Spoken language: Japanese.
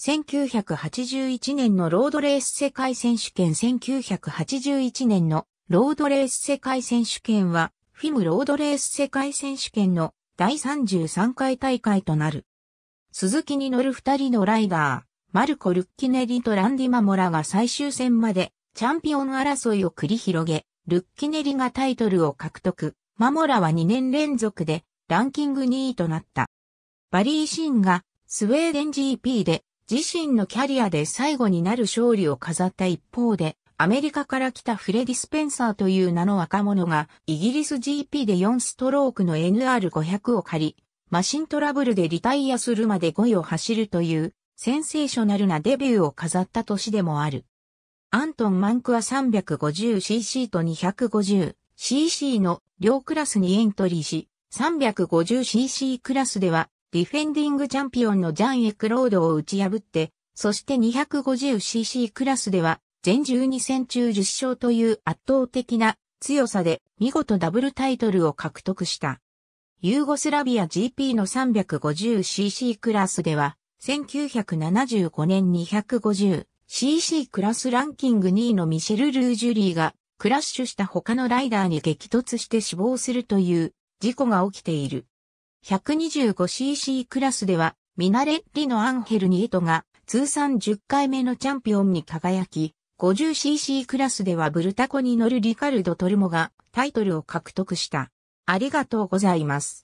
1981年のロードレース世界選手権1981年のロードレース世界選手権は、フィムロードレース世界選手権の第33回大会となる。鈴木に乗る二人のライダー、マルコ・ルッキネリとランディ・マモラが最終戦までチャンピオン争いを繰り広げ、ルッキネリがタイトルを獲得。マモラは2年連続でランキング2位となった。バリー・シーンがスウェーデン GP で自身のキャリアで最後になる勝利を飾った一方で、アメリカから来たフレディ・スペンサーという名の若者が、イギリス GP で4ストロークの NR500 を借り、マシントラブルでリタイアするまで5位を走るという、センセーショナルなデビューを飾った年でもある。アントン・マンクは 350cc と 250cc の両クラスにエントリーし、350cc クラスではディフェンディングチャンピオンのジャン・エクロードを打ち破って、そして 250cc クラスでは、全12戦中10勝という圧倒的な強さで見事ダブルタイトルを獲得した。ユーゴスラビア GP の 350cc クラスでは、1975年 250cc クラスランキング2位のミシェル・ルージュリーがクラッシュした他のライダーに激突して死亡するという事故が起きている。125cc クラスでは、ミナレッリのアンヘル・ニエトが通算10回目のチャンピオンに輝き、50cc クラスではブルタコに乗るリカルド・トルモがタイトルを獲得した。ありがとうございます。